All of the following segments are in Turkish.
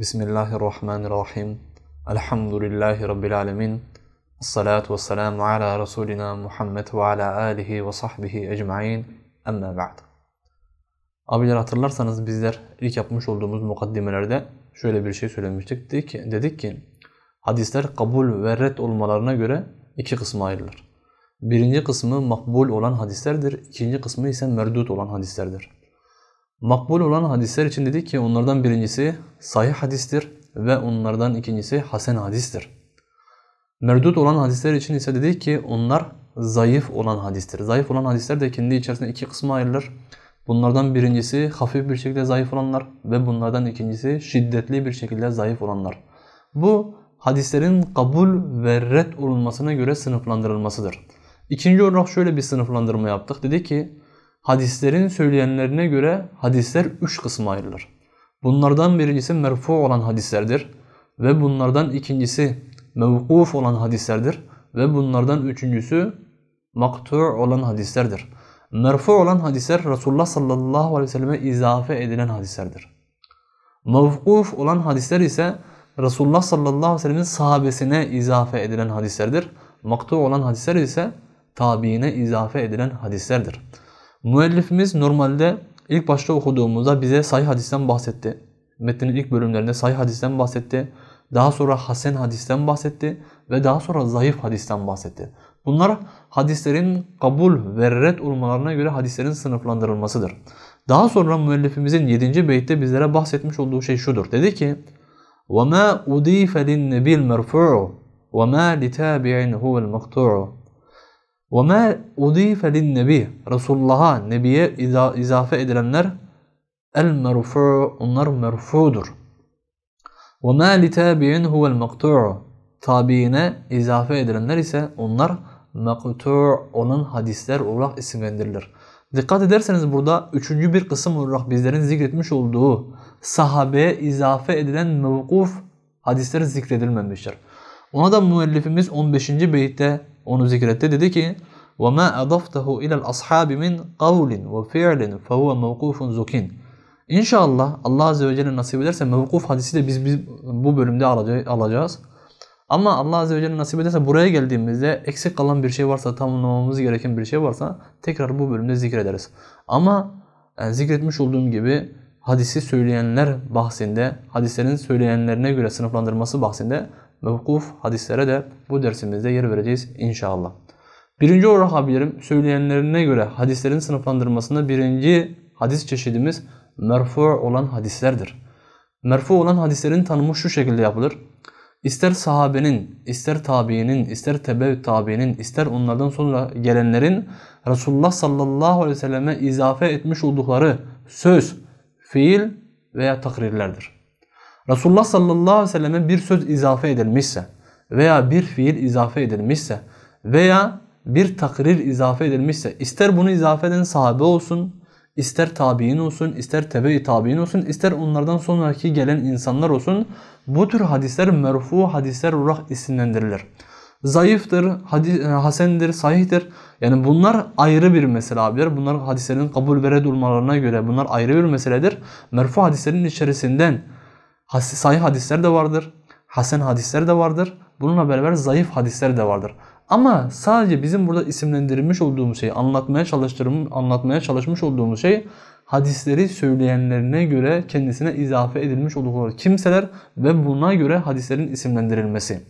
Bismillahirrahmanirrahim. Elhamdülillahi Rabbil alemin. Esselatu vesselamu ala Resulina Muhammed ve ala alihi ve sahbihi ecma'in. Amma ba'd. Abiler hatırlarsanız bizler ilk yapmış olduğumuz mukaddimelerde şöyle bir şey söylemiştik. Dedik ki, dedik ki hadisler kabul ve red olmalarına göre iki kısma ayrılır. Birinci kısmı makbul olan hadislerdir. ikinci kısmı ise merdut olan hadislerdir. Makbul olan hadisler için dedik ki onlardan birincisi sahih hadistir ve onlardan ikincisi hasen hadistir. Merdut olan hadisler için ise dedik ki onlar zayıf olan hadistir. Zayıf olan hadisler de kendi içerisinde iki kısma ayrılır. Bunlardan birincisi hafif bir şekilde zayıf olanlar ve bunlardan ikincisi şiddetli bir şekilde zayıf olanlar. Bu hadislerin kabul ve red olunmasına göre sınıflandırılmasıdır. İkinci olarak şöyle bir sınıflandırma yaptık. Dedi ki Hadislerin söyleyenlerine göre hadisler üç kısma ayrılır. Bunlardan birincisi merfu olan hadislerdir ve bunlardan ikincisi mevkuf olan hadislerdir ve bunlardan üçüncüsü maktu olan hadislerdir. Merfu olan hadisler Resulullah sallallahu aleyhi ve selleme izafe edilen hadislerdir. Mevkuf olan hadisler ise Resulullah sallallahu aleyhi ve sellemin sahabesine izafe edilen hadislerdir. Maktu olan hadisler ise tabiine izafe edilen hadislerdir. Müellifimiz normalde ilk başta okuduğumuzda bize sahih hadisten bahsetti. Metnin ilk bölümlerinde sahih hadisten bahsetti. Daha sonra hasen hadisten bahsetti ve daha sonra zayıf hadisten bahsetti. Bunlar hadislerin kabul ve red olmalarına göre hadislerin sınıflandırılmasıdır. Daha sonra müellifimizin 7. beytte bizlere bahsetmiş olduğu şey şudur. Dedi ki وَمَا أُد۪يفَ لِلنَّبِي الْمَرْفُعُ وَمَا لِتَابِعٍ هُوَ الْمَقْتُعُ وَمَا اُضِيفَ لِلنَّبِي Resulullah'a, Nebi'ye izafe edilenler el merfu onlar merfudur. وَمَا لِتَابِعِنْ هُوَ الْمَقْتُعُ Tabiine izafe edilenler ise onlar maktu' olan hadisler olarak isimlendirilir. Dikkat ederseniz burada üçüncü bir kısım olarak bizlerin zikretmiş olduğu sahabeye izafe edilen mevkuf hadisler zikredilmemiştir. Ona da müellifimiz 15. beyitte onu zikretti. Dedi ki وَمَا أَضَفْتَهُ اِلَى الْأَصْحَابِ مِنْ قَوْلٍ وَفِعْلٍ فَهُوَ مَوْقُوفٌ زُكِينَ İnşallah Allah Azze ve Celle nasip ederse mevkuf hadisi de biz, biz bu bölümde alacağız. Ama Allah Azze ve Celle nasip ederse buraya geldiğimizde eksik kalan bir şey varsa, tamamlamamız gereken bir şey varsa tekrar bu bölümde zikrederiz. Ama yani e, zikretmiş olduğum gibi hadisi söyleyenler bahsinde, hadislerin söyleyenlerine göre sınıflandırması bahsinde mevkuf hadislere de bu dersimizde yer vereceğiz inşallah. Birinci olarak abilerim söyleyenlerine göre hadislerin sınıflandırmasında birinci hadis çeşidimiz merfu olan hadislerdir. Merfu olan hadislerin tanımı şu şekilde yapılır. İster sahabenin, ister tabiinin, ister tebe tabiinin, ister onlardan sonra gelenlerin Resulullah sallallahu aleyhi ve selleme izafe etmiş oldukları söz, fiil veya takrirlerdir. Resulullah sallallahu aleyhi ve selleme bir söz izafe edilmişse veya bir fiil izafe edilmişse veya bir takrir izafe edilmişse ister bunu izafe eden sahabe olsun, ister tabi'in olsun, ister tebe-i tabi'in olsun, ister onlardan sonraki gelen insanlar olsun bu tür hadisler merfu hadisler olarak isimlendirilir. Zayıftır, hadis, e, hasendir, sahihtir. Yani bunlar ayrı bir mesele abiler. Bunlar hadislerin kabul ve red göre bunlar ayrı bir meseledir. Merfu hadislerin içerisinden Sahih hadisler de vardır. Hasen hadisler de vardır. Bununla beraber zayıf hadisler de vardır. Ama sadece bizim burada isimlendirilmiş olduğumuz şey, anlatmaya çalıştırım, anlatmaya çalışmış olduğumuz şey hadisleri söyleyenlerine göre kendisine izafe edilmiş oldukları kimseler ve buna göre hadislerin isimlendirilmesi.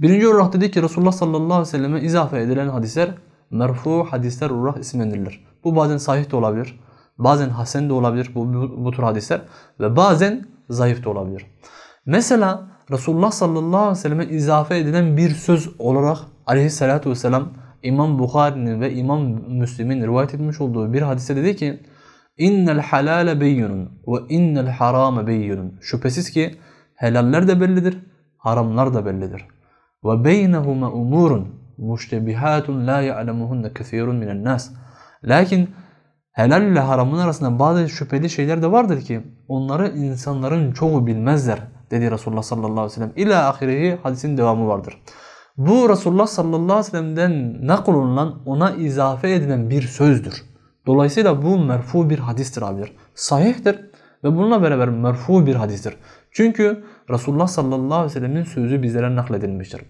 Birinci olarak dedi ki Resulullah sallallahu aleyhi ve selleme izafe edilen hadisler merfu hadisler olarak isimlendirilir. Bu bazen sahih de olabilir, bazen hasen de olabilir bu, bu, bu tür hadisler ve bazen zayıf da olabilir. Mesela Resulullah sallallahu aleyhi ve selleme izafe edilen bir söz olarak aleyhissalatü vesselam İmam Bukhari'nin ve İmam Müslim'in rivayet etmiş olduğu bir hadise dedi ki İnnel halale beyyunun ve innel harame beyyunun. Şüphesiz ki helaller de bellidir, haramlar da bellidir. Ve beynehuma umurun müştebihatun la ya'lemuhunne kesirun minen nas. Lakin helal ile haramın arasında bazı şüpheli şeyler de vardır ki onları insanların çoğu bilmezler dedi Resulullah sallallahu aleyhi ve sellem. İla ahirihi hadisin devamı vardır. Bu Resulullah sallallahu aleyhi ve sellem'den nakolunan ona izafe edilen bir sözdür. Dolayısıyla bu merfu bir hadistir abiler. Sahihtir ve bununla beraber merfu bir hadistir. Çünkü Resulullah sallallahu aleyhi ve sellemin sözü bizlere nakledilmiştir.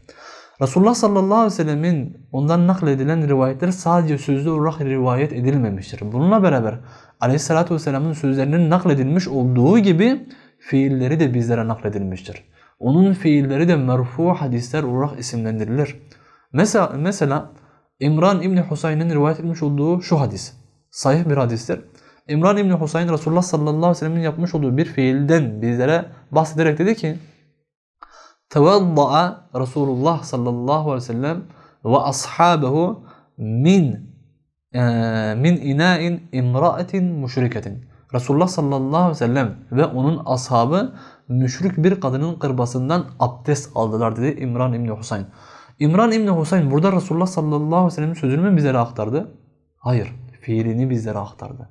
Resulullah sallallahu aleyhi ve sellemin ondan nakledilen rivayetler sadece sözlü olarak rivayet edilmemiştir. Bununla beraber aleyhissalatü vesselamın sözlerinin nakledilmiş olduğu gibi fiilleri de bizlere nakledilmiştir. Onun fiilleri de merfu hadisler olarak isimlendirilir. Mesela, mesela İmran İbni Husayn'in rivayet etmiş olduğu şu hadis. Sahih bir hadistir. İmran İbni Husayn Resulullah sallallahu aleyhi ve sellemin yapmış olduğu bir fiilden bizlere bahsederek dedi ki Tevadda'a Resulullah sallallahu aleyhi ve sellem ve ashabehu min e, min ina'in imra'atin müşriketin. Resulullah sallallahu aleyhi ve sellem ve onun ashabı müşrik bir kadının kırbasından abdest aldılar dedi İmran İbni Husayn. İmran İbni Husayn burada Resulullah sallallahu aleyhi ve sellem'in sözünü mü bizlere aktardı? Hayır. Fiilini bizlere aktardı.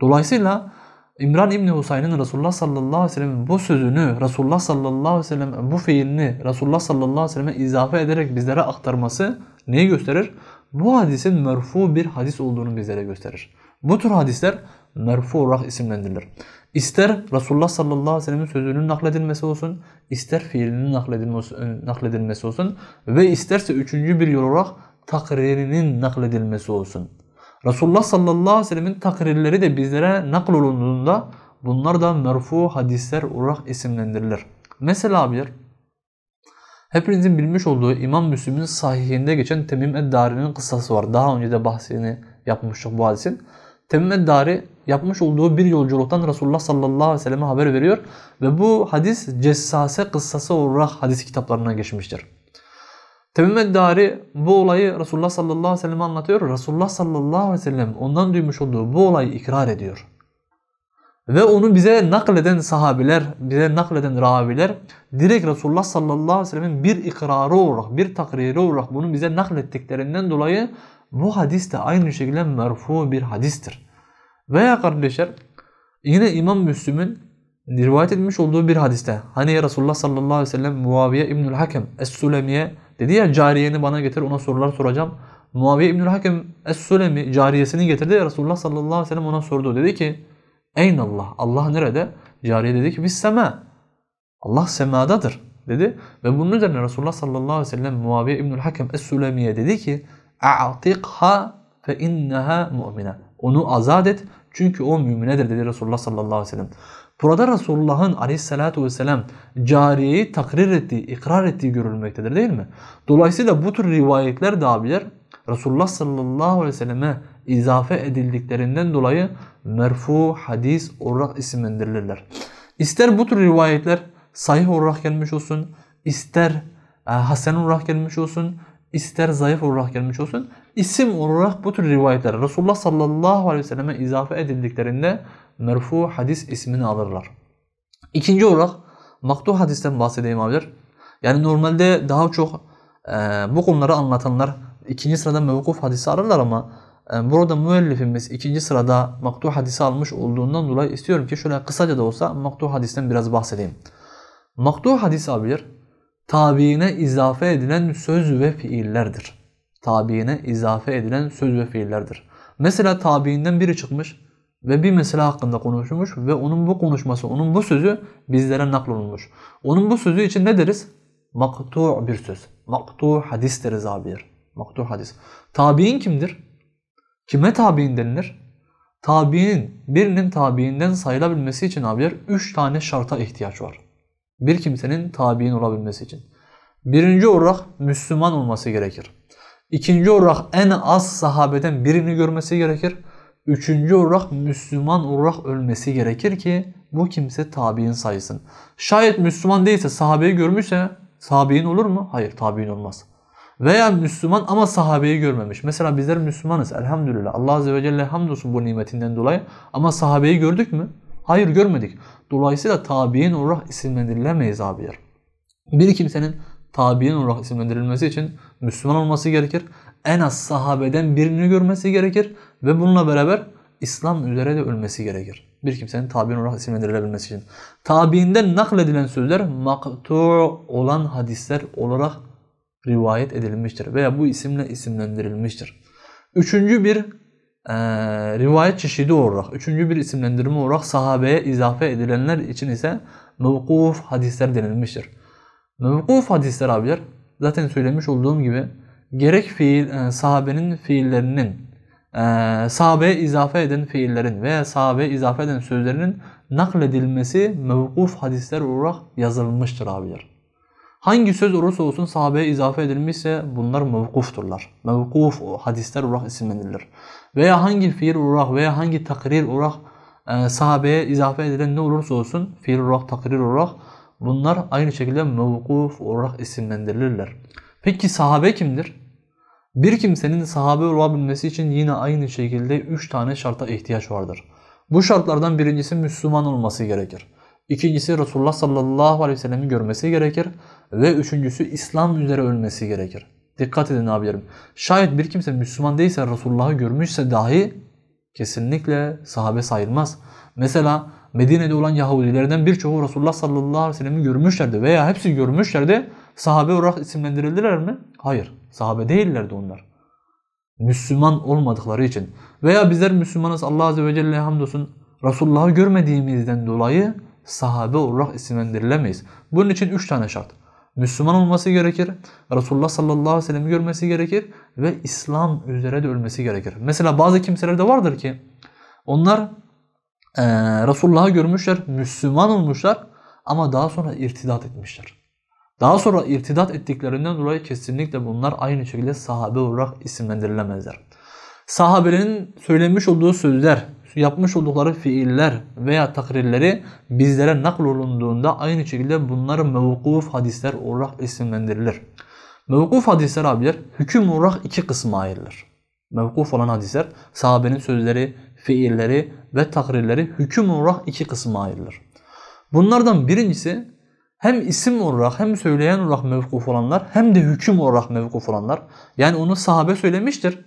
Dolayısıyla İmran İbni Husayn'in Resulullah sallallahu aleyhi ve sellem'in bu sözünü, Resulullah sallallahu aleyhi ve sellem bu fiilini Resulullah sallallahu aleyhi ve selleme izafe ederek bizlere aktarması neyi gösterir? Bu hadisin merfu bir hadis olduğunu bizlere gösterir. Bu tür hadisler merfu olarak isimlendirilir. İster Resulullah sallallahu aleyhi ve sellem'in sözünün nakledilmesi olsun, ister fiilinin nakledilmesi, ıı, olsun ve isterse üçüncü bir yol olarak takrarinin nakledilmesi olsun. Resulullah sallallahu aleyhi ve sellemin takrirleri de bizlere nakl olunduğunda, bunlar da merfu hadisler olarak isimlendirilir. Mesela bir, hepinizin bilmiş olduğu İmam Müslim'in sahihinde geçen Temim Eddari'nin kıssası var. Daha önce de bahsini yapmıştık bu hadisin. Temim Eddari yapmış olduğu bir yolculuktan Resulullah sallallahu aleyhi ve selleme haber veriyor ve bu hadis cessase kıssası olarak hadis kitaplarına geçmiştir. Temimet Dari bu olayı Resulullah sallallahu aleyhi ve sellem'e anlatıyor. Resulullah sallallahu aleyhi ve sellem ondan duymuş olduğu bu olayı ikrar ediyor. Ve onu bize nakleden sahabiler, bize nakleden raviler direkt Resulullah sallallahu aleyhi ve sellem'in bir ikrarı olarak, bir takriri olarak bunu bize naklettiklerinden dolayı bu hadis de aynı şekilde merfu bir hadistir. Veya kardeşler yine İmam Müslim'in rivayet etmiş olduğu bir hadiste hani Resulullah sallallahu aleyhi ve sellem Muaviye İbnül Hakem Es-Sülemiye Dedi ya cariyeni bana getir ona sorular soracağım. Muaviye İbnül Hakem Es-Sülemi cariyesini getirdi ya Resulullah sallallahu aleyhi ve sellem ona sordu. Dedi ki Eyn Allah? Allah nerede? Cariye dedi ki biz sema. Allah semadadır dedi. Ve bunun üzerine Resulullah sallallahu aleyhi ve sellem Muaviye İbnül Hakem Es-Sülemi'ye dedi ki A'tikha fe inneha mu'mine. Onu azat et çünkü o müminedir dedi Resulullah sallallahu aleyhi ve sellem. Burada Resulullah'ın aleyhissalatu vesselam cariyeyi takrir ettiği, ikrar ettiği görülmektedir değil mi? Dolayısıyla bu tür rivayetler de abiler Resulullah sallallahu aleyhi ve selleme izafe edildiklerinden dolayı merfu hadis olarak isimlendirilirler. İster bu tür rivayetler sahih olarak gelmiş olsun, ister e, hasen olarak gelmiş olsun ister zayıf olarak gelmiş olsun isim olarak bu tür rivayetler Resulullah sallallahu aleyhi ve selleme izafe edildiklerinde merfu hadis ismini alırlar. İkinci olarak maktu hadisten bahsedeyim abiler. Yani normalde daha çok e, bu konuları anlatanlar ikinci sırada mevkuf hadisi alırlar ama e, burada müellifimiz ikinci sırada maktu hadisi almış olduğundan dolayı istiyorum ki şöyle kısaca da olsa maktu hadisten biraz bahsedeyim. Maktu hadis abiler tabiine izafe edilen söz ve fiillerdir. Tabiine izafe edilen söz ve fiillerdir. Mesela tabiinden biri çıkmış ve bir mesele hakkında konuşmuş ve onun bu konuşması, onun bu sözü bizlere naklolunmuş. Onun bu sözü için ne deriz? Maktu bir söz. Maktu hadis deriz abiler. Maktu hadis. Tabiin kimdir? Kime tabiin denilir? Tabiin birinin tabiinden sayılabilmesi için abiler 3 tane şarta ihtiyaç var. Bir kimsenin tabi'in olabilmesi için. Birinci olarak Müslüman olması gerekir. İkinci olarak en az sahabeden birini görmesi gerekir. Üçüncü olarak Müslüman olarak ölmesi gerekir ki bu kimse tabi'in sayısın. Şayet Müslüman değilse sahabeyi görmüşse tabi'in olur mu? Hayır tabi'in olmaz. Veya Müslüman ama sahabeyi görmemiş. Mesela bizler Müslümanız elhamdülillah. Allah Azze ve Celle hamdolsun bu nimetinden dolayı. Ama sahabeyi gördük mü? Hayır görmedik. Dolayısıyla tabi'in urrah isimlendirilemeyiz abiler. Bir kimsenin tabi'in urrah isimlendirilmesi için Müslüman olması gerekir. En az sahabeden birini görmesi gerekir ve bununla beraber İslam üzere de ölmesi gerekir. Bir kimsenin tabi'in olarak isimlendirilebilmesi için. Tabiinden nakledilen sözler maktu olan hadisler olarak rivayet edilmiştir veya bu isimle isimlendirilmiştir. Üçüncü bir e, rivayet çeşidi olarak, üçüncü bir isimlendirme olarak sahabeye izafe edilenler için ise mevkuf hadisler denilmiştir. Mevkuf hadisler abiler zaten söylemiş olduğum gibi gerek fiil, e, sahabenin fiillerinin e, sahabeye izafe eden fiillerin veya sahabeye izafe eden sözlerinin nakledilmesi mevkuf hadisler olarak yazılmıştır abiler. Hangi söz olursa olsun sahabeye izafe edilmişse bunlar mevkufturlar. Mevkuf hadisler olarak isimlenirler. Veya hangi fiil olarak veya hangi takrir olarak e, sahabeye izafe edilen ne olursa olsun fiil olarak takrir olarak bunlar aynı şekilde mevkuf olarak isimlendirilirler. Peki sahabe kimdir? Bir kimsenin sahabe olabilmesi için yine aynı şekilde 3 tane şarta ihtiyaç vardır. Bu şartlardan birincisi Müslüman olması gerekir. İkincisi Resulullah sallallahu aleyhi ve sellemin görmesi gerekir. Ve üçüncüsü İslam üzere ölmesi gerekir. Dikkat edin abilerim. Şayet bir kimse Müslüman değilse Resulullah'ı görmüşse dahi kesinlikle sahabe sayılmaz. Mesela Medine'de olan Yahudilerden birçoğu Resulullah sallallahu aleyhi ve sellem'i görmüşlerdi veya hepsi görmüşlerdi. Sahabe olarak isimlendirildiler mi? Hayır. Sahabe değillerdi onlar. Müslüman olmadıkları için. Veya bizler Müslümanız Allah azze ve celle hamdolsun Resulullah'ı görmediğimizden dolayı sahabe olarak isimlendirilemeyiz. Bunun için 3 tane şart. Müslüman olması gerekir. Resulullah sallallahu aleyhi ve sellem'i görmesi gerekir. Ve İslam üzere de ölmesi gerekir. Mesela bazı kimseler de vardır ki onlar e, Resulullah'ı görmüşler, Müslüman olmuşlar ama daha sonra irtidat etmişler. Daha sonra irtidat ettiklerinden dolayı kesinlikle bunlar aynı şekilde sahabe olarak isimlendirilemezler. Sahabenin söylemiş olduğu sözler yapmış oldukları fiiller veya takrirleri bizlere naklolunduğunda aynı şekilde bunlar mevkuf hadisler olarak isimlendirilir. Mevkuf hadisler abiler hüküm olarak iki kısma ayrılır. Mevkuf olan hadisler sahabenin sözleri, fiilleri ve takrirleri hüküm olarak iki kısma ayrılır. Bunlardan birincisi hem isim olarak hem söyleyen olarak mevkuf olanlar hem de hüküm olarak mevkuf olanlar. Yani onu sahabe söylemiştir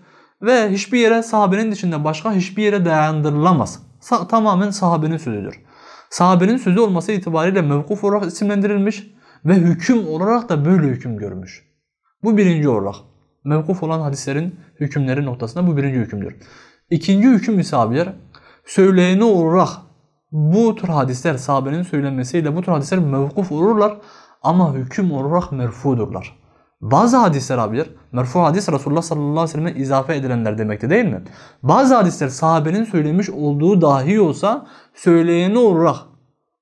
ve hiçbir yere sahabenin dışında başka hiçbir yere dayandırılamaz. Sa tamamen sahabenin sözüdür. Sahabenin sözü olması itibariyle mevkuf olarak isimlendirilmiş ve hüküm olarak da böyle hüküm görmüş. Bu birinci olarak. Mevkuf olan hadislerin hükümleri noktasında bu birinci hükümdür. İkinci hüküm ise abiler söyleyeni olarak bu tür hadisler sahabenin söylenmesiyle bu tür hadisler mevkuf olurlar ama hüküm olarak merfudurlar. Bazı hadisler abiler, merfu hadis Resulullah sallallahu aleyhi ve selleme izafe edilenler demekte değil mi? Bazı hadisler sahabenin söylemiş olduğu dahi olsa söyleyeni olarak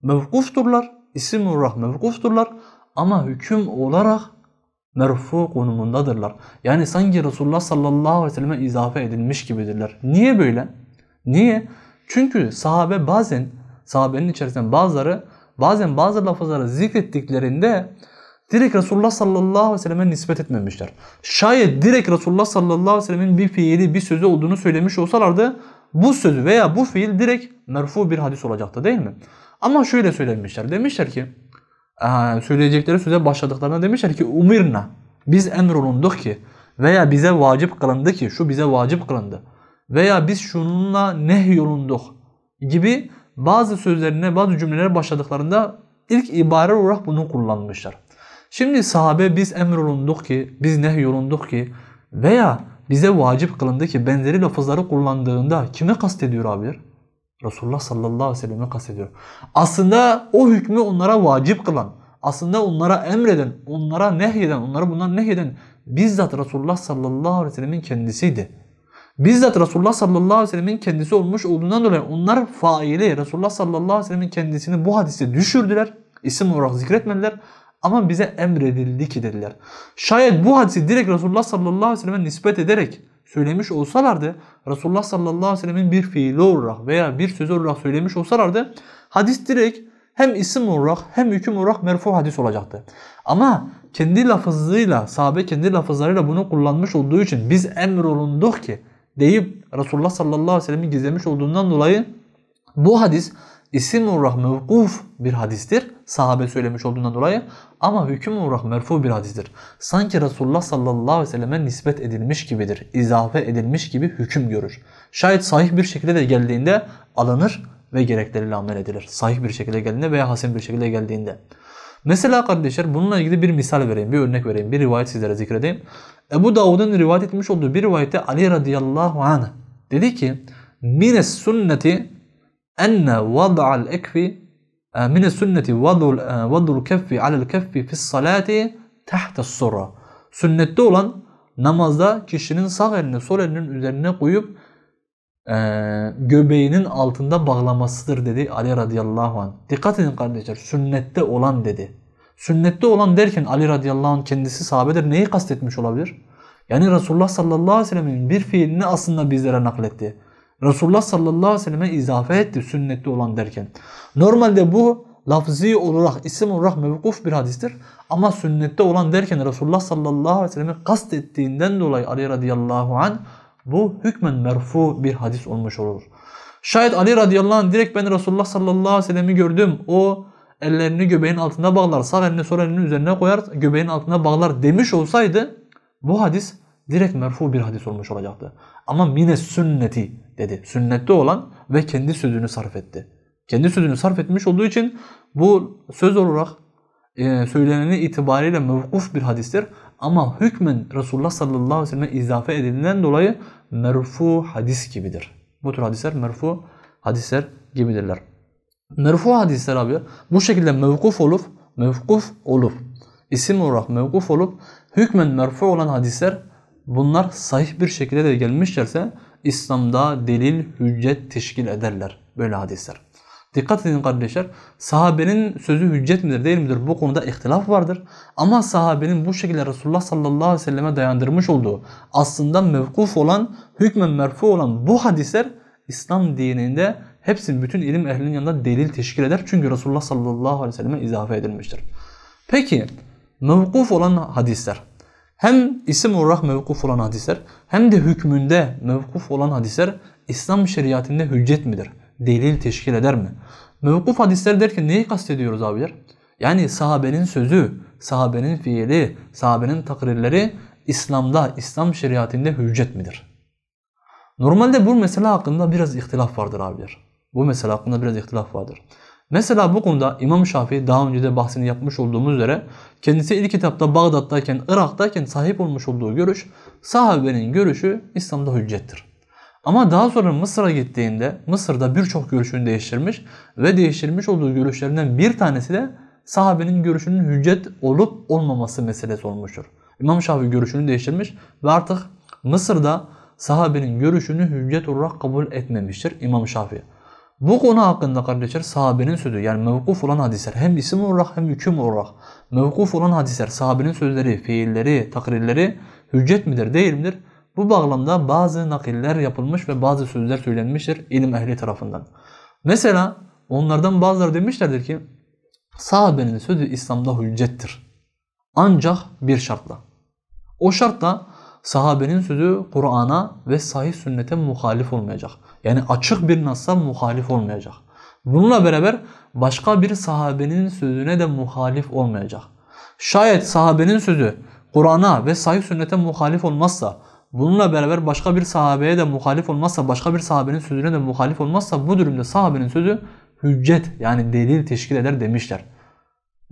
mevkufturlar, isim olarak mevkufturlar ama hüküm olarak merfu konumundadırlar. Yani sanki Resulullah sallallahu aleyhi ve selleme izafe edilmiş gibidirler. Niye böyle? Niye? Çünkü sahabe bazen, sahabenin içerisinden bazıları bazen bazı lafızları zikrettiklerinde direkt Resulullah sallallahu aleyhi ve selleme nispet etmemişler. Şayet direkt Resulullah sallallahu aleyhi ve sellemin bir fiili bir sözü olduğunu söylemiş olsalardı bu söz veya bu fiil direkt merfu bir hadis olacaktı değil mi? Ama şöyle söylemişler. Demişler ki ee, söyleyecekleri söze başladıklarında demişler ki umirna biz emrolunduk ki veya bize vacip kılındı ki şu bize vacip kılındı veya biz şununla yolunduk gibi bazı sözlerine bazı cümlelere başladıklarında ilk ibare olarak bunu kullanmışlar. Şimdi sahabe biz emrolunduk ki, biz nehyolunduk ki veya bize vacip kılındı ki benzeri lafızları kullandığında kimi kastediyor abi? Resulullah sallallahu aleyhi ve sellem'i kastediyor. Aslında o hükmü onlara vacip kılan, aslında onlara emreden, onlara nehyeden, onlara bundan nehyeden bizzat Resulullah sallallahu aleyhi ve sellemin kendisiydi. Bizzat Resulullah sallallahu aleyhi ve sellemin kendisi olmuş olduğundan dolayı onlar faili Resulullah sallallahu aleyhi ve sellemin kendisini bu hadise düşürdüler. İsim olarak zikretmediler. Ama bize emredildi ki dediler. Şayet bu hadisi direkt Resulullah sallallahu aleyhi ve selleme nispet ederek söylemiş olsalardı Resulullah sallallahu aleyhi ve sellemin bir fiili olarak veya bir sözü olarak söylemiş olsalardı hadis direkt hem isim olarak hem hüküm olarak merfu hadis olacaktı. Ama kendi lafızıyla, sahabe kendi lafızlarıyla bunu kullanmış olduğu için biz olunduk ki deyip Resulullah sallallahu aleyhi ve sellem'i gizlemiş olduğundan dolayı bu hadis İsim urrah mevkuf bir hadistir. Sahabe söylemiş olduğundan dolayı. Ama hüküm urrah merfu bir hadistir. Sanki Resulullah sallallahu aleyhi ve selleme nispet edilmiş gibidir. İzafe edilmiş gibi hüküm görür. Şayet sahih bir şekilde de geldiğinde alınır ve gerekleriyle amel edilir. Sahih bir şekilde geldiğinde veya hasen bir şekilde geldiğinde. Mesela kardeşler bununla ilgili bir misal vereyim, bir örnek vereyim, bir rivayet sizlere zikredeyim. Ebu Davud'un rivayet etmiş olduğu bir rivayette Ali radıyallahu anh dedi ki Mines sünneti أن وضع الأكف من السنة وضع وضع الكف على الكف في الصلاة تحت السرة. Sünnette olan namazda kişinin sağ elini sol elinin üzerine koyup e, göbeğinin altında bağlamasıdır dedi Ali radıyallahu anh. Dikkat edin kardeşler sünnette olan dedi. Sünnette olan derken Ali radıyallahu anh kendisi sahabedir neyi kastetmiş olabilir? Yani Resulullah sallallahu aleyhi ve sellemin bir fiilini aslında bizlere nakletti. Resulullah sallallahu aleyhi ve selleme izafe etti sünnette olan derken. Normalde bu lafzi olarak isim olarak mevkuf bir hadistir. Ama sünnette olan derken Resulullah sallallahu aleyhi ve sellem'i kastettiğinden dolayı Ali radıyallahu an bu hükmen merfu bir hadis olmuş olur. Şayet Ali radıyallahu anh direkt ben Resulullah sallallahu aleyhi ve sellem'i gördüm. O ellerini göbeğin altına bağlar, sağ elini sol elinin üzerine koyar, göbeğin altına bağlar demiş olsaydı bu hadis direkt merfu bir hadis olmuş olacaktı. Ama mine sünneti dedi. Sünnette olan ve kendi sözünü sarf etti. Kendi sözünü sarf etmiş olduğu için bu söz olarak e, söyleneni itibariyle mevkuf bir hadistir. Ama hükmen Resulullah sallallahu aleyhi ve sellem'e izafe edilinden dolayı merfu hadis gibidir. Bu tür hadisler merfu hadisler gibidirler. Merfu hadisler abi bu şekilde mevkuf olup mevkuf olup isim olarak mevkuf olup hükmen merfu olan hadisler bunlar sahih bir şekilde de gelmişlerse İslam'da delil, hüccet teşkil ederler böyle hadisler. Dikkat edin kardeşler. Sahabenin sözü hüccet midir değil midir? Bu konuda ihtilaf vardır. Ama sahabenin bu şekilde Resulullah sallallahu aleyhi ve selleme dayandırmış olduğu aslında mevkuf olan, hükmen merfu olan bu hadisler İslam dininde hepsinin bütün ilim ehlinin yanında delil teşkil eder. Çünkü Resulullah sallallahu aleyhi ve selleme izafe edilmiştir. Peki mevkuf olan hadisler. Hem isim olarak mevkuf olan hadisler hem de hükmünde mevkuf olan hadisler İslam şeriatinde hüccet midir? Delil teşkil eder mi? Mevkuf hadisler derken neyi kastediyoruz abiler? Yani sahabenin sözü, sahabenin fiili, sahabenin takrirleri İslam'da, İslam şeriatinde hüccet midir? Normalde bu mesele hakkında biraz ihtilaf vardır abiler. Bu mesele hakkında biraz ihtilaf vardır. Mesela bu konuda İmam Şafii daha önce de bahsini yapmış olduğumuz üzere kendisi ilk kitapta Bağdat'tayken, Irak'tayken sahip olmuş olduğu görüş sahabenin görüşü İslam'da hüccettir. Ama daha sonra Mısır'a gittiğinde Mısır'da birçok görüşünü değiştirmiş ve değiştirmiş olduğu görüşlerinden bir tanesi de sahabenin görüşünün hüccet olup olmaması meselesi olmuştur. İmam Şafii görüşünü değiştirmiş ve artık Mısır'da sahabenin görüşünü hüccet olarak kabul etmemiştir İmam Şafii. Bu konu hakkında kardeşler sahabenin sözü yani mevkuf olan hadisler hem isim olarak hem hüküm olarak mevkuf olan hadisler sahabenin sözleri, fiilleri, takrirleri hüccet midir değil midir? Bu bağlamda bazı nakiller yapılmış ve bazı sözler söylenmiştir ilim ehli tarafından. Mesela onlardan bazıları demişlerdir ki sahabenin sözü İslam'da hüccettir. Ancak bir şartla. O şartla da sahabenin sözü Kur'an'a ve sahih sünnete muhalif olmayacak. Yani açık bir nasa muhalif olmayacak. Bununla beraber başka bir sahabenin sözüne de muhalif olmayacak. Şayet sahabenin sözü Kur'an'a ve sahih sünnete muhalif olmazsa, bununla beraber başka bir sahabeye de muhalif olmazsa, başka bir sahabenin sözüne de muhalif olmazsa bu durumda sahabenin sözü hüccet yani delil teşkil eder demişler.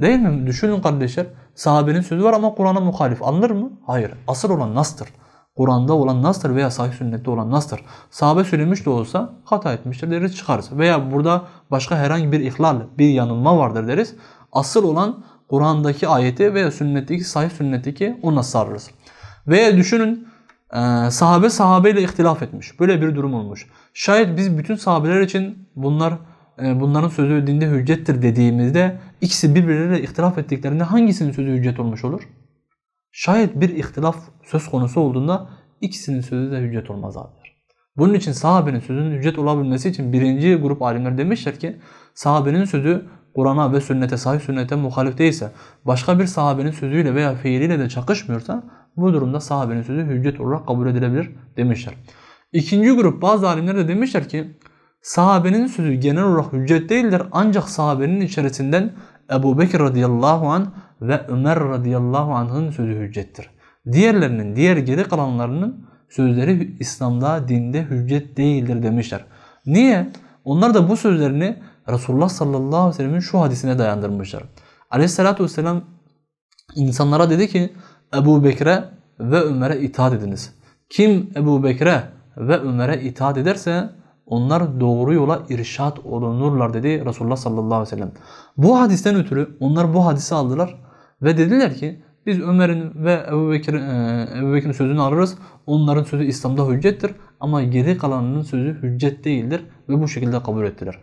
Değil mi? Düşünün kardeşler. Sahabenin sözü var ama Kur'an'a muhalif. Alınır mı? Hayır. Asıl olan nastır. Kur'an'da olan nastır veya sahih sünnette olan nastır. Sahabe söylemiş de olsa hata etmiştir deriz çıkarız. Veya burada başka herhangi bir ihlal, bir yanılma vardır deriz. Asıl olan Kur'an'daki ayeti veya sünnetteki, sahih sünnetteki ona sarırız. Veya düşünün e, sahabe sahabeyle ihtilaf etmiş. Böyle bir durum olmuş. Şayet biz bütün sahabeler için bunlar e, bunların sözü dinde hüccettir dediğimizde ikisi birbirleriyle ihtilaf ettiklerinde hangisinin sözü hüccet olmuş olur? Şayet bir ihtilaf söz konusu olduğunda ikisinin sözü de hüccet olmaz abiler. Bunun için sahabenin sözünün hüccet olabilmesi için birinci grup alimler demişler ki sahabenin sözü Kur'an'a ve sünnete, sahih sünnete muhalif değilse, başka bir sahabenin sözüyle veya fiiliyle de çakışmıyorsa bu durumda sahabenin sözü hüccet olarak kabul edilebilir demişler. İkinci grup bazı alimler de demişler ki Sahabenin sözü genel olarak hüccet değildir ancak sahabenin içerisinden Ebu Bekir radıyallahu an ve Ömer radıyallahu anh'ın sözü hüccettir. Diğerlerinin, diğer geri kalanlarının sözleri İslam'da, dinde hüccet değildir demişler. Niye? Onlar da bu sözlerini Resulullah sallallahu aleyhi ve sellemin şu hadisine dayandırmışlar. Aleyhissalatü vesselam insanlara dedi ki Ebu Bekir'e ve Ömer'e itaat ediniz. Kim Ebu Bekir'e ve Ömer'e itaat ederse onlar doğru yola irşat olunurlar dedi Resulullah sallallahu aleyhi ve sellem. Bu hadisten ötürü onlar bu hadisi aldılar ve dediler ki biz Ömer'in ve Ebu Bekir'in e, Bekir sözünü alırız. Onların sözü İslam'da hüccettir ama geri kalanının sözü hüccet değildir ve bu şekilde kabul ettiler.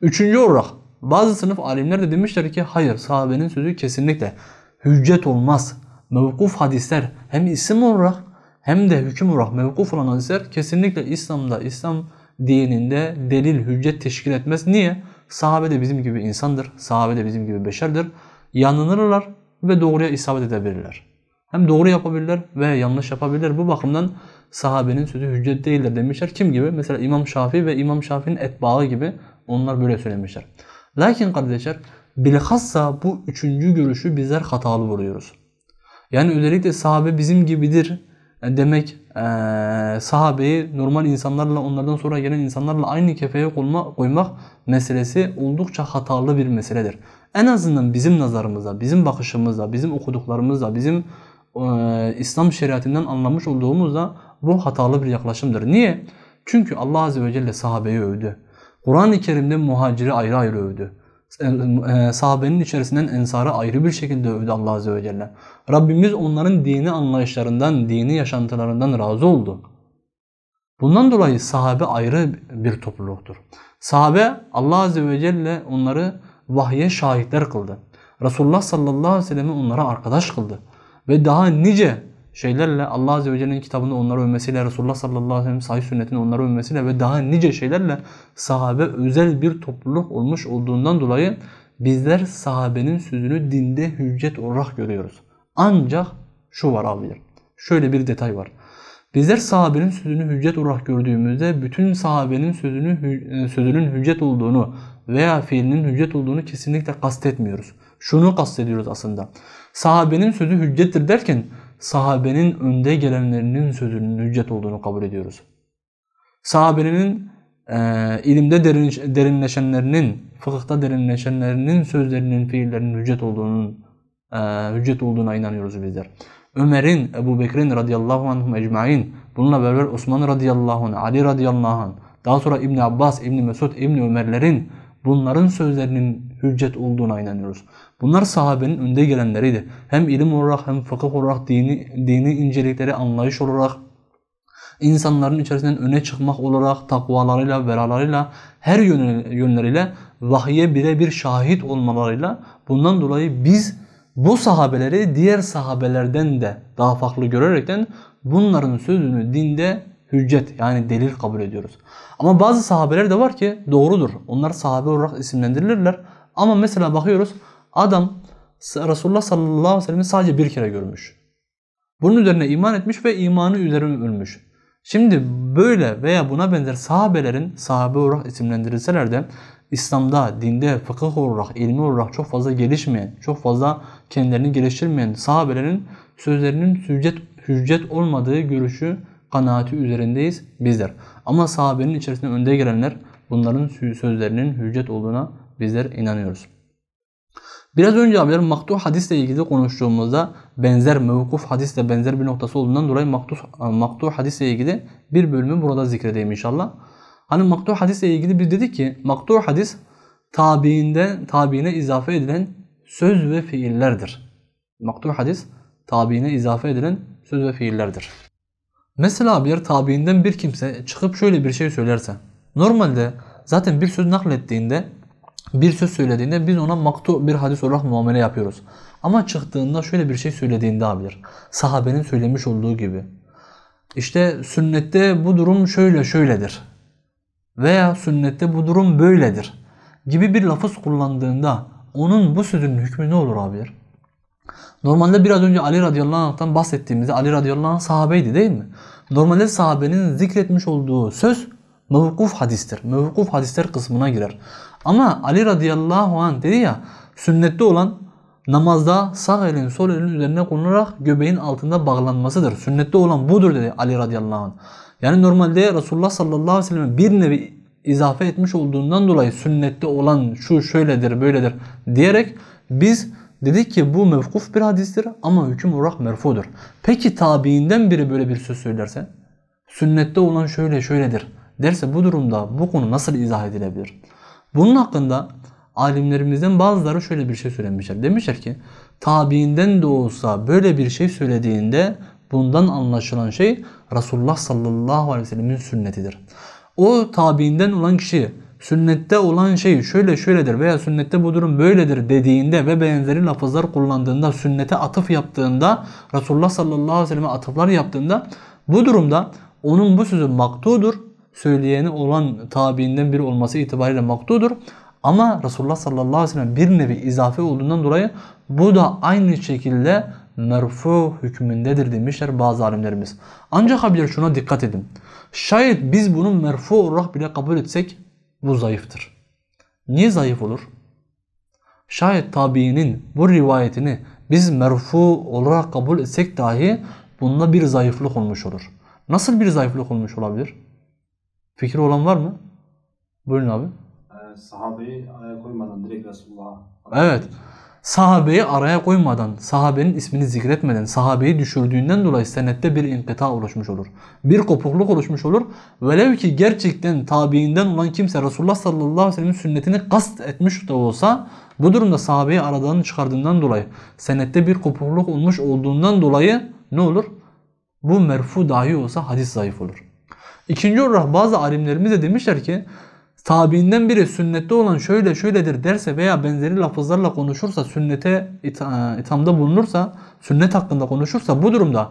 Üçüncü olarak bazı sınıf alimler de demişler ki hayır sahabenin sözü kesinlikle hüccet olmaz. Mevkuf hadisler hem isim olarak hem de hüküm olarak mevkuf olan hadisler kesinlikle İslam'da İslam dininde delil, hüccet teşkil etmez. Niye? Sahabe de bizim gibi insandır. Sahabe de bizim gibi beşerdir. Yanılırlar ve doğruya isabet edebilirler. Hem doğru yapabilirler ve yanlış yapabilirler. Bu bakımdan sahabenin sözü hüccet değildir demişler. Kim gibi? Mesela İmam Şafii ve İmam Şafii'nin etbağı gibi onlar böyle söylemişler. Lakin kardeşler bilhassa bu üçüncü görüşü bizler hatalı vuruyoruz. Yani özellikle sahabe bizim gibidir e, demek e, sahabeyi normal insanlarla onlardan sonra gelen insanlarla aynı kefeye koyma, koymak meselesi oldukça hatalı bir meseledir. En azından bizim nazarımızda, bizim bakışımızda, bizim okuduklarımızda, bizim e, İslam şeriatinden anlamış olduğumuzda bu hatalı bir yaklaşımdır. Niye? Çünkü Allah Azze ve Celle sahabeyi övdü. Kur'an-ı Kerim'de muhaciri ayrı ayrı övdü. Ee, sahabenin içerisinden ensara ayrı bir şekilde övdü Allah Azze ve Celle. Rabbimiz onların dini anlayışlarından, dini yaşantılarından razı oldu. Bundan dolayı sahabe ayrı bir topluluktur. Sahabe Allah Azze ve Celle onları vahye şahitler kıldı. Resulullah sallallahu aleyhi ve sellem'i onlara arkadaş kıldı. Ve daha nice şeylerle Allah Azze ve Celle'nin kitabında onlara övmesiyle, Resulullah sallallahu aleyhi ve sellem sahih sünnetini onlara övmesiyle ve daha nice şeylerle sahabe özel bir topluluk olmuş olduğundan dolayı bizler sahabenin sözünü dinde hüccet olarak görüyoruz. Ancak şu var abiler. Şöyle bir detay var. Bizler sahabenin sözünü hüccet olarak gördüğümüzde bütün sahabenin sözünü e, sözünün hüccet olduğunu veya fiilinin hüccet olduğunu kesinlikle kastetmiyoruz. Şunu kastediyoruz aslında. Sahabenin sözü hüccettir derken sahabenin önde gelenlerinin sözünün hüccet olduğunu kabul ediyoruz. Sahabenin e, ilimde derin, derinleşenlerinin, fıkıhta derinleşenlerinin sözlerinin, fiillerinin hüccet olduğunun e, hüccet olduğuna inanıyoruz bizler. Ömer'in, Ebu Bekir'in radıyallahu anhum ecmain, bununla beraber Osman radıyallahu anh, Ali radıyallahu anh, daha sonra İbn Abbas, İbn Mesud, İbn Ömer'lerin bunların sözlerinin hüccet olduğuna inanıyoruz. Bunlar sahabenin önde gelenleriydi. Hem ilim olarak hem fıkıh olarak dini, dini incelikleri anlayış olarak insanların içerisinden öne çıkmak olarak takvalarıyla, veralarıyla, her yönleriyle vahiye birebir şahit olmalarıyla bundan dolayı biz bu sahabeleri diğer sahabelerden de daha farklı görerekten bunların sözünü dinde hüccet yani delil kabul ediyoruz. Ama bazı sahabeler de var ki doğrudur. Onlar sahabe olarak isimlendirilirler. Ama mesela bakıyoruz Adam Resulullah sallallahu aleyhi ve sellem'i sadece bir kere görmüş. Bunun üzerine iman etmiş ve imanı üzerine ölmüş. Şimdi böyle veya buna benzer sahabelerin sahabe olarak isimlendirilseler de İslam'da, dinde, fıkıh olarak, ilmi olarak çok fazla gelişmeyen, çok fazla kendilerini geliştirmeyen sahabelerin sözlerinin hüccet, hüccet olmadığı görüşü, kanaati üzerindeyiz bizler. Ama sahabenin içerisinde önde gelenler bunların sözlerinin hüccet olduğuna bizler inanıyoruz. Biraz önce abilerim maktu hadisle ilgili konuştuğumuzda benzer mevkuf hadisle benzer bir noktası olduğundan dolayı maktu, e, maktu hadisle ilgili bir bölümü burada zikredeyim inşallah. Hani maktu hadisle ilgili bir dedi ki maktu hadis tabiinden tabiine izafe edilen söz ve fiillerdir. Maktu hadis tabiine izafe edilen söz ve fiillerdir. Mesela bir tabiinden bir kimse çıkıp şöyle bir şey söylerse normalde zaten bir söz naklettiğinde bir söz söylediğinde biz ona maktu bir hadis olarak muamele yapıyoruz. Ama çıktığında şöyle bir şey söylediğinde abidir. Sahabenin söylemiş olduğu gibi. İşte sünnette bu durum şöyle şöyledir. Veya sünnette bu durum böyledir. Gibi bir lafız kullandığında onun bu sözünün hükmü ne olur abidir? Normalde biraz önce Ali radıyallahu anh'tan bahsettiğimizde Ali radıyallahu anh sahabeydi değil mi? Normalde sahabenin zikretmiş olduğu söz mevkuf hadistir. Mevkuf hadisler kısmına girer. Ama Ali radıyallahu an dedi ya sünnette olan namazda sağ elin sol elin üzerine konularak göbeğin altında bağlanmasıdır. Sünnette olan budur dedi Ali radıyallahu an. Yani normalde Resulullah sallallahu aleyhi ve sellem bir nevi izafe etmiş olduğundan dolayı sünnette olan şu şöyledir böyledir diyerek biz dedik ki bu mevkuf bir hadistir ama hüküm olarak merfudur. Peki tabiinden biri böyle bir söz söylerse sünnette olan şöyle şöyledir derse bu durumda bu konu nasıl izah edilebilir? Bunun hakkında alimlerimizden bazıları şöyle bir şey söylemişler. Demişler ki tabiinden de olsa böyle bir şey söylediğinde bundan anlaşılan şey Resulullah sallallahu aleyhi ve sellemin sünnetidir. O tabiinden olan kişi sünnette olan şey şöyle şöyledir veya sünnette bu durum böyledir dediğinde ve benzeri lafızlar kullandığında sünnete atıf yaptığında Resulullah sallallahu aleyhi ve selleme atıflar yaptığında bu durumda onun bu sözü maktudur söyleyeni olan tabiinden biri olması itibariyle maktudur. Ama Resulullah sallallahu aleyhi ve sellem bir nevi izafe olduğundan dolayı bu da aynı şekilde merfu hükmündedir demişler bazı alimlerimiz. Ancak abiler şuna dikkat edin. Şayet biz bunu merfu olarak bile kabul etsek bu zayıftır. Niye zayıf olur? Şayet tabiinin bu rivayetini biz merfu olarak kabul etsek dahi bunda bir zayıflık olmuş olur. Nasıl bir zayıflık olmuş olabilir? Fikir olan var mı? Buyurun abi. Ee, sahabeyi araya koymadan direkt Resulullah'a. Evet. Sahabeyi araya koymadan, sahabenin ismini zikretmeden, sahabeyi düşürdüğünden dolayı senette bir inkıta oluşmuş olur. Bir kopukluk oluşmuş olur. Velev ki gerçekten tabiinden olan kimse Resulullah sallallahu aleyhi ve sellem'in sünnetini kast etmiş de olsa bu durumda sahabeyi aradan çıkardığından dolayı, senette bir kopukluk olmuş olduğundan dolayı ne olur? Bu merfu dahi olsa hadis zayıf olur. İkinci olarak bazı alimlerimiz de demişler ki tabiinden biri sünnette olan şöyle şöyledir derse veya benzeri lafızlarla konuşursa sünnete itamda e, bulunursa sünnet hakkında konuşursa bu durumda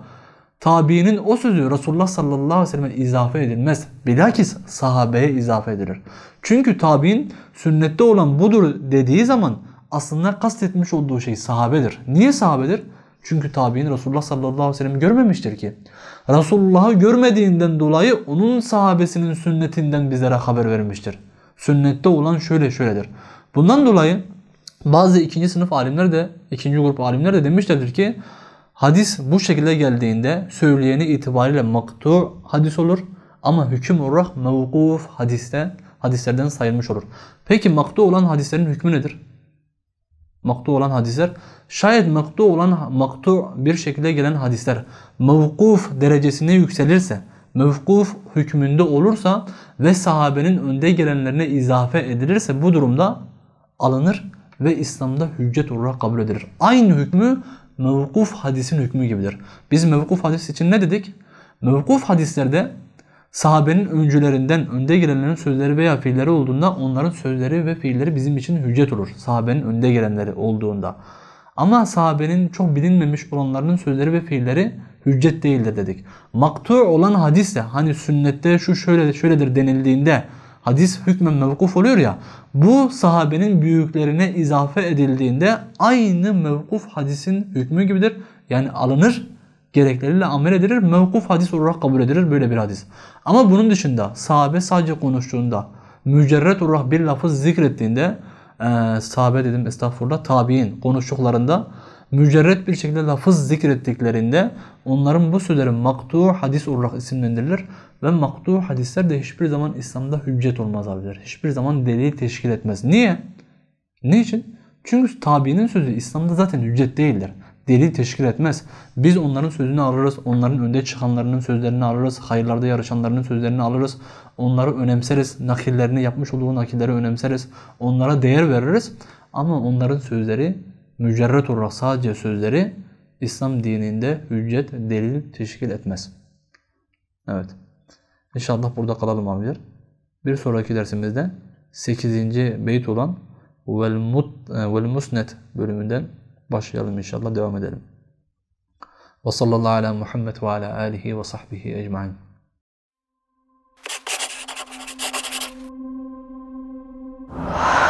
tabiinin o sözü Resulullah sallallahu aleyhi ve sellem'e izafe edilmez. Bilakis sahabeye izafe edilir. Çünkü tabiin sünnette olan budur dediği zaman aslında kastetmiş olduğu şey sahabedir. Niye sahabedir? Çünkü tabi'in Resulullah sallallahu aleyhi ve sellem görmemiştir ki. Resulullah'ı görmediğinden dolayı onun sahabesinin sünnetinden bizlere haber vermiştir. Sünnette olan şöyle şöyledir. Bundan dolayı bazı ikinci sınıf alimler de, ikinci grup alimler de demişlerdir ki hadis bu şekilde geldiğinde söyleyeni itibariyle maktu hadis olur ama hüküm olarak mevkuf hadiste hadislerden sayılmış olur. Peki maktu olan hadislerin hükmü nedir? Maktu olan hadisler Şayet maktu olan maktu bir şekilde gelen hadisler mevkuf derecesine yükselirse, mevkuf hükmünde olursa ve sahabenin önde gelenlerine izafe edilirse bu durumda alınır ve İslam'da hüccet olarak kabul edilir. Aynı hükmü mevkuf hadisin hükmü gibidir. Biz mevkuf hadis için ne dedik? Mevkuf hadislerde sahabenin öncülerinden önde gelenlerin sözleri veya fiilleri olduğunda onların sözleri ve fiilleri bizim için hüccet olur. Sahabenin önde gelenleri olduğunda. Ama sahabenin çok bilinmemiş olanlarının sözleri ve fiilleri hüccet değildir dedik. Maktu olan hadis de hani sünnette şu şöyle şöyledir denildiğinde hadis hükmen mevkuf oluyor ya bu sahabenin büyüklerine izafe edildiğinde aynı mevkuf hadisin hükmü gibidir. Yani alınır gerekleriyle amel edilir. Mevkuf hadis olarak kabul edilir böyle bir hadis. Ama bunun dışında sahabe sadece konuştuğunda mücerret olarak bir lafı zikrettiğinde e, sahabe dedim estağfurullah tabi'in konuştuklarında mücerret bir şekilde lafız zikrettiklerinde onların bu sözleri maktu hadis olarak isimlendirilir. Ve maktu hadisler de hiçbir zaman İslam'da hüccet olmaz abiler. Hiçbir zaman delil teşkil etmez. Niye? Niçin? Çünkü tabiinin sözü İslam'da zaten hüccet değildir delil teşkil etmez. Biz onların sözünü alırız, onların önde çıkanlarının sözlerini alırız, hayırlarda yarışanlarının sözlerini alırız. Onları önemseriz, nakillerini yapmış olduğu nakilleri önemseriz, onlara değer veririz. Ama onların sözleri mücerret olarak sadece sözleri İslam dininde hüccet, delil teşkil etmez. Evet. İnşallah burada kalalım abiler. Bir sonraki dersimizde 8. beyt olan vel e, musnet bölümünden başlayalım inşallah devam edelim. Ve sallallahu ala Muhammed ve ala alihi ve sahbihi ecmain. Wow.